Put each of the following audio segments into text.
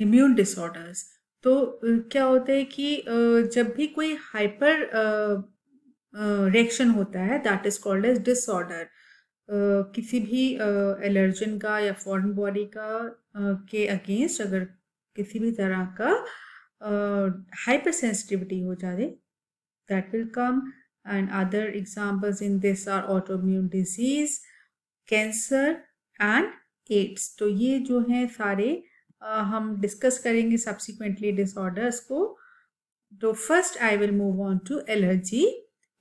Immune disorders तो क्या होता है कि जब भी कोई हाइपर रिएक्शन होता है that is called as disorder किसी भी एलर्जन का या फॉरन बॉडी का के अगेंस्ट अगर किसी भी तरह का हाइपर सेंसिटिविटी हो जाए that will come other examples in this are auto immune disease cancer and AIDS तो ये जो हैं सारे हम डिस्कस करेंगे सब्सिक्वेंटली डिसऑर्डर्स को तो first I will move on to allergy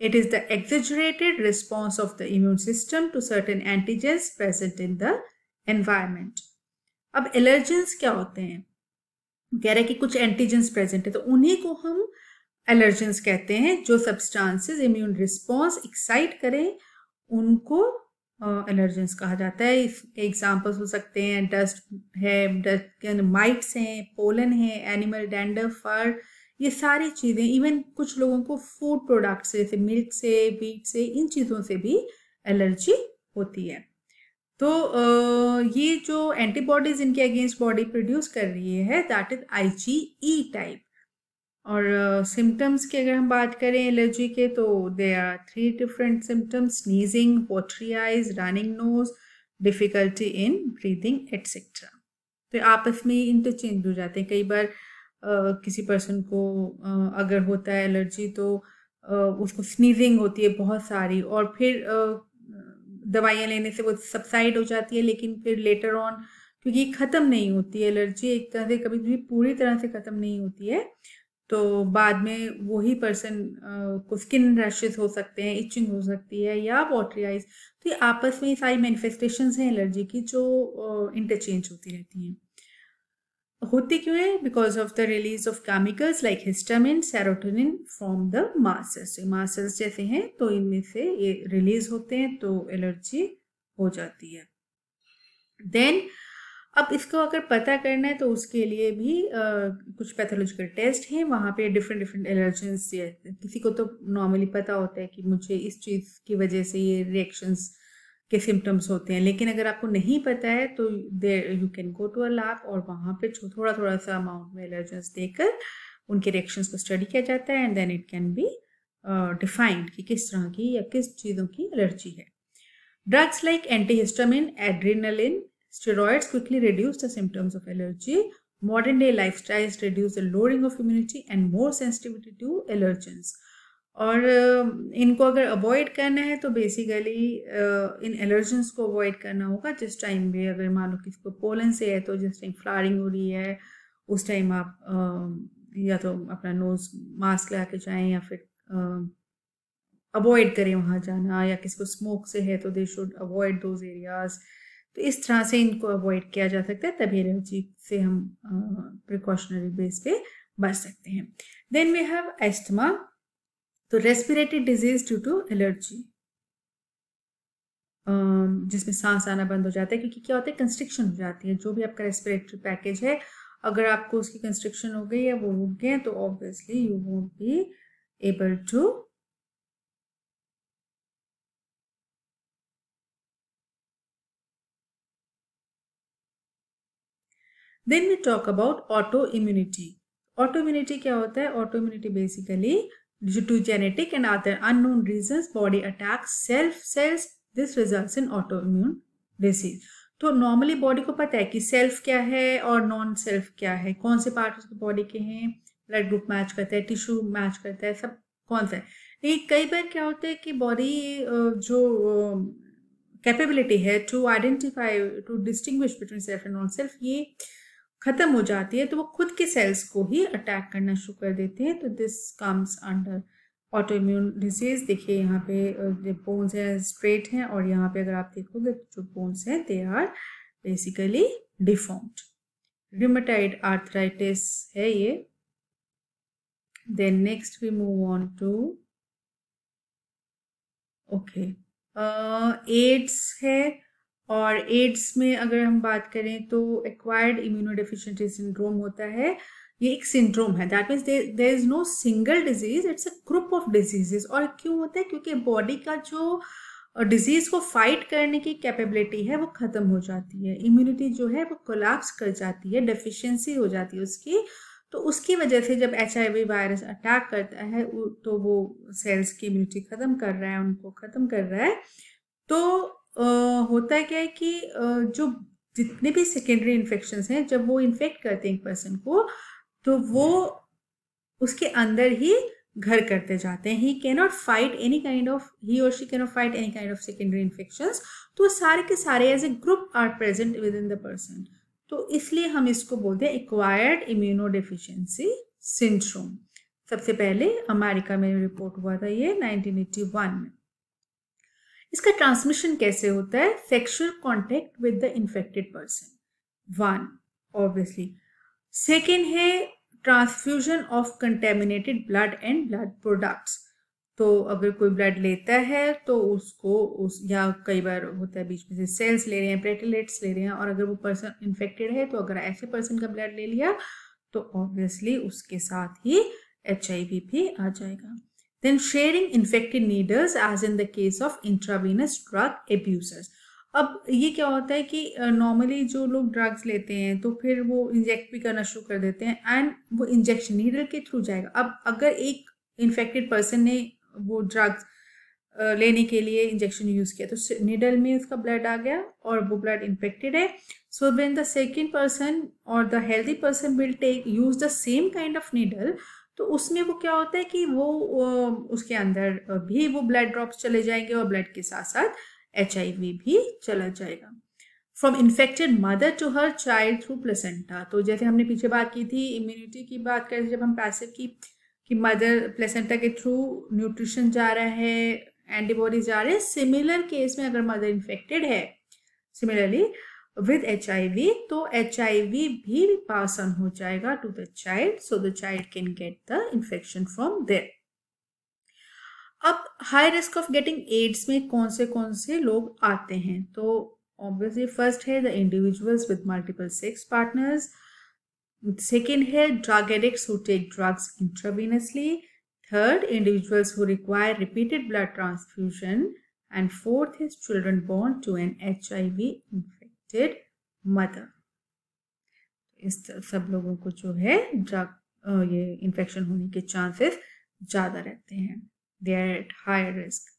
it is the exaggerated response of the immune system to certain antigens present in the environment अब एलर्जेंस क्या होते हैं कह रहे हैं कि कुछ एंटीजेंस प्रेजेंट है तो उन्हीं को हम एलर्जेंस कहते हैं जो सब्सटेंसेस इम्यून रिस्पॉन्स एक्साइट करें उनको एलर्जेंस कहा जाता है एग्जाम्पल्स हो सकते हैं डस्ट है डस्ट माइट्स हैं पोलन है एनिमल डेंडर फर ये सारी चीज़ें इवन कुछ लोगों को फूड प्रोडक्ट्स से जैसे मिल्क से वीट से इन चीज़ों से भी एलर्जी होती है तो ये जो एंटीबॉडीज इनके अगेंस्ट बॉडी प्रोड्यूस कर रही है that is I G E type और सिम्टम्स uh, की अगर हम बात करें एलर्जी के तो they are three different symptoms sneezing watery eyes running nose difficulty in breathing etcetera तो आपस में इंटरचेंज हो जाते हैं कई बार uh, किसी पर्सन को uh, अगर होता है एलर्जी तो उसको स्नीजिंग होती है बहुत सारी और फिर दवाइयाँ लेने से वो सबसाइड हो जाती है लेकिन फिर लेटर ऑन क्योंकि ख़त्म नहीं होती है एलर्जी एक तरह से कभी भी पूरी तरह से ख़त्म नहीं होती है तो बाद में वही पर्सन को स्किन रैशेज हो सकते हैं इचिंग हो सकती है या वॉटरी आइज तो ये आपस में सारी मैनिफेस्टेशन हैं एलर्जी की जो इंटरचेंज होती रहती हैं होती क्यों है because of the release of chemicals like histamine serotonin from the mast cells mast cells जैसे हैं तो इनमें से ये रिलीज होते हैं तो एलर्जी हो जाती है देन अब इसको अगर पता करना है तो उसके लिए भी आ, कुछ पैथोलॉजिकल टेस्ट हैं वहाँ पे डिफरेंट डिफरेंट एलर्जेंस किसी को तो नॉर्मली पता होता है कि मुझे इस चीज़ की वजह से ये रिएक्शंस के सिम्टम्स होते हैं लेकिन अगर आपको नहीं पता है तो there you can go to a lab और वहाँ पे थोड़ा थोड़ा सा अमाउंट में एलर्जेंस देकर उनके रिएक्शंस को स्टडी किया जाता है and then it can be defined कि किस तरह की या किस चीज़ों की एलर्जी है drugs like antihistamine adrenaline Steroids quickly reduce the symptoms of allergy. Modern day lifestyles reduce the lowering of immunity and more sensitivity to allergens. और um, इनको अगर अवॉइड करना है तो बेसिकली uh, इन एलर्जेंस को अवॉइड करना होगा जिस टाइम भी अगर मान लो किसी को पोलन से है तो जिस टाइम फ्लारिंग हो रही है उस टाइम आप um, या तो अपना नोज मास्क लगा के जाएं या फिर अवॉइड um, करें वहाँ जाना या किसी को स्मोक से है तो they should avoid those areas तो इस तरह से इनको अवॉइड किया जा सकता है तभी एलर्जी से हम प्रिकॉशनरी बेस पे बच सकते हैं देन वी हैव एस्टमा तो respiratory disease due to allergy जिसमें सांस आना बंद हो जाता है क्योंकि क्या होता है कंस्ट्रिक्शन हो जाती है जो भी आपका रेस्पिरेटरी पैकेज है अगर आपको उसकी कंस्ट्रिक्शन हो गई या वो रुक गए तो obviously you won't be able to then we talk about auto immunity auto immunity क्या होता है auto immunity basically to genetic and other unknown reason body attack self cells this result in auto immune disease तो normally body को पता है कि self क्या है और नॉन सेल्फ क्या है कौन से पार्ट उसके बॉडी के हैं ब्लड ग्रुप मैच करता है टिश्यू मैच करता है सब कौन सा है लेकिन कई बार क्या होता है कि बॉडी जो कैपेबिलिटी है to identify to distinguish between self and non self ये uh, खत्म हो जाती है तो वो खुद के सेल्स को ही अटैक करना शुरू कर देते हैं तो this comes under auto immune disease देखिए यहाँ पे बोन्स हैं स्ट्रेट हैं और यहाँ पे अगर आप देखोगे तो जो बोन्स हैं they are basically deformed rheumatoid arthritis है ये then next we move on to okay AIDS है और एड्स में अगर हम बात करें तो एक्वायर्ड इम्यूनोडेफिशिएंसी सिंड्रोम होता है ये एक सिंड्रोम है that means there is no single disease it's a group of diseases और क्यों होता है क्योंकि बॉडी का जो डिजीज को फाइट करने की कैपेबिलिटी है वो ख़त्म हो जाती है इम्यूनिटी जो है वो कोलैप्स कर जाती है डेफिशिएंसी हो जाती है उसकी तो उसकी वजह से जब एच वायरस अटैक करता है तो वो सेल्स की इम्यूनिटी ख़त्म कर रहा है उनको ख़त्म कर रहा है तो होता है क्या है कि जो जितने भी सेकेंडरी इन्फेक्शन हैं जब वो इन्फेक्ट करते हैं एक पर्सन को तो वो उसके अंदर ही घर करते जाते हैं he cannot fight any kind of he और she cannot fight any kind of secondary infection तो सारे के सारे as a group are present with in the person तो इसलिए हम इसको बोलते हैं एक्वायर्ड इम्यूनो डिफिशेंसी सिंड्रोम सबसे पहले अमेरिका में रिपोर्ट हुआ था ये 1981 में इसका ट्रांसमिशन कैसे होता है sexual contact with the infected person one obviously second है transfusion of contaminated blood and blood products तो अगर कोई ब्लड लेता है तो उसको उस या कई बार होता है बीच में से सेल्स ले रहे हैं प्लेटलेट्स ले रहे हैं और अगर वो पर्सन इन्फेक्टेड है तो अगर ऐसे पर्सन का ब्लड ले लिया तो ऑब्वियसली उसके साथ ही एच भी आ जाएगा Then sharing infected needles as in the case of intravenous drug abusers. अब ये क्या होता है कि नॉर्मली uh, जो लोग ड्रग्स लेते हैं तो फिर वो इंजेक्ट भी करना शुरू कर देते हैं एंड वो इंजेक्शन नीडल के थ्रू जाएगा अब अगर एक इन्फेक्टेड पर्सन ने वो ड्रग्स uh, लेने के लिए इंजेक्शन यूज़ किया तो नीडल में उसका ब्लड आ गया और वो ब्लड इन्फेक्टेड है so when the second person और the healthy person will take use the same kind of needle तो उसमें वो क्या होता है कि वो उसके अंदर भी वो ब्लड ड्रॉप्स चले जाएंगे और ब्लड के साथ साथ एच भी चला जाएगा from infected mother to her child through placenta तो जैसे हमने पीछे बात की थी इम्यूनिटी की बात कर जब हम पैसिव की कि मदर प्लेसेंटा के थ्रू न्यूट्रिशन जा रहा है एंटीबॉडीज जा रहे हैं सिमिलर केस में अगर मदर इन्फेक्टेड है सिमिलरली एच आई वी तो एच आई वी भी पास ऑन हो जाएगा to the child so the child can get the infection from there. अब high risk of getting AIDS में कौन से कौन से लोग आते हैं तो ऑब्वियसली फर्स्ट है the individuals with multiple sex partners second है drug addicts who take drugs intravenously third individuals who require repeated blood transfusion and fourth is children born to an H I V distracted mother इस सब लोगों को जो है drug ये infection होने के चांसेस ज़्यादा रहते हैं they are at high risk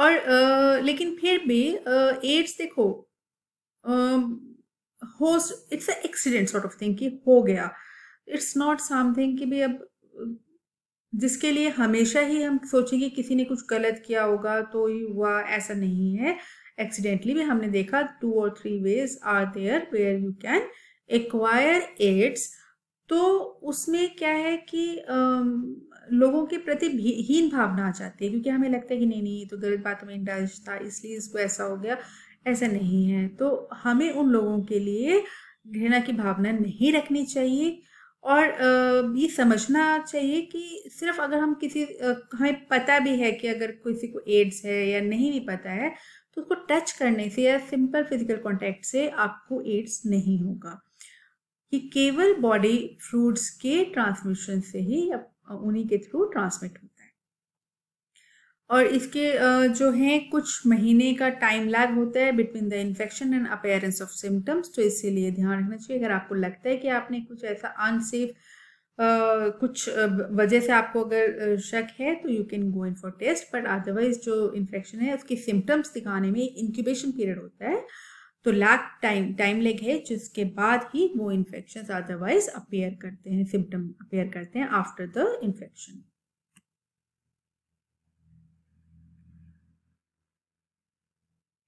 और आ, लेकिन फिर भी एड्स देखो हो it's a accident sort of thing कि हो गया इट्स नॉट समथिंग कि भी अब जिसके लिए हमेशा ही हम सोचेंगे कि किसी ने कुछ गलत किया होगा तो ही हुआ ऐसा नहीं है एक्सीडेंटली भी हमने देखा टू और three ways are there where you can acquire AIDS तो उसमें क्या है कि लोगों के प्रति हीन भावना आ जाती है क्योंकि हमें लगता है कि नहीं नहीं ये तो गलत बात में इंडल्ज था इसलिए इसको ऐसा हो गया ऐसा नहीं है तो हमें उन लोगों के लिए घृणा की भावना नहीं रखनी चाहिए और ये समझना चाहिए कि सिर्फ अगर हम किसी हमें पता भी है कि अगर किसी को एड्स है या नहीं भी पता है तो उसको टच करने से या सिंपल फिजिकल कांटेक्ट से आपको एड्स नहीं होगा ये केवल बॉडी फ्लूड्स के ट्रांसमिशन से ही उन्हीं के थ्रू ट्रांसमिट होता है और इसके जो है कुछ महीने का टाइम लैग होता है between the infection and appearance of symptoms तो इसीलिए ध्यान रखना चाहिए अगर आपको लगता है कि आपने कुछ ऐसा अनसेफ कुछ वजह से आपको अगर शक है तो you can go in for test but otherwise जो इन्फेक्शन है उसके सिम्टम्स दिखाने में एक इंक्यूबेशन पीरियड होता है तो लैक टाइम टाइम लेग है जिसके बाद ही वो इन्फेक्शन अदरवाइज अपेयर करते हैं सिम्टम अपेयर करते हैं after the infection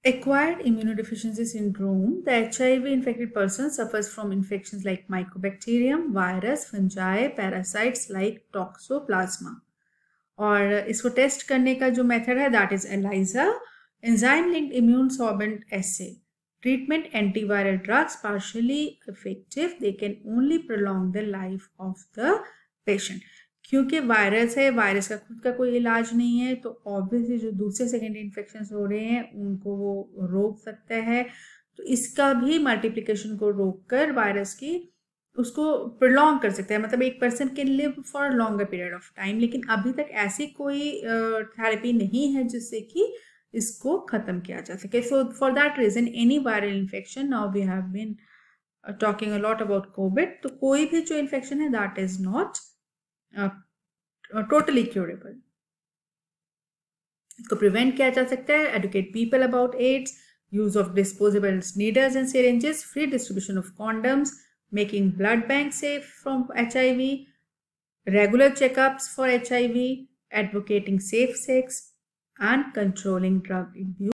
Acquired immunodeficiency syndrome, the HIV infected person suffers from infections like mycobacterium, virus, fungi, parasites like toxoplasma. और इसको टेस्ट करने का जो मेथड है that is ELISA enzyme linked immune sorbent assay treatment antiviral drugs partially effective they can only prolong the life of the patient क्योंकि virus है virus का खुद का कोई इलाज नहीं है तो ऑब्वियसली जो दूसरे सेकेंडरी इन्फेक्शन हो रहे हैं उनको वो रोक सकता है तो इसका भी मल्टीप्लीकेशन को रोक कर वायरस की उसको प्रलॉन्ग कर सकता है मतलब एक person can live for longer period of time लेकिन अभी तक ऐसी कोई थेरेपी नहीं है जिससे कि इसको ख़त्म किया जा सके so for that reason any viral infection now we have been talking a lot about Covid तो कोई भी जो इन्फेक्शन है that is not uh, totally curable It prevent prevent. जा educate people about AIDS, use of use needles and syringes, Free distribution of condoms, making blood bank safe from HIV, regular checkups for HIV, advocating safe sex, and controlling drug abuse.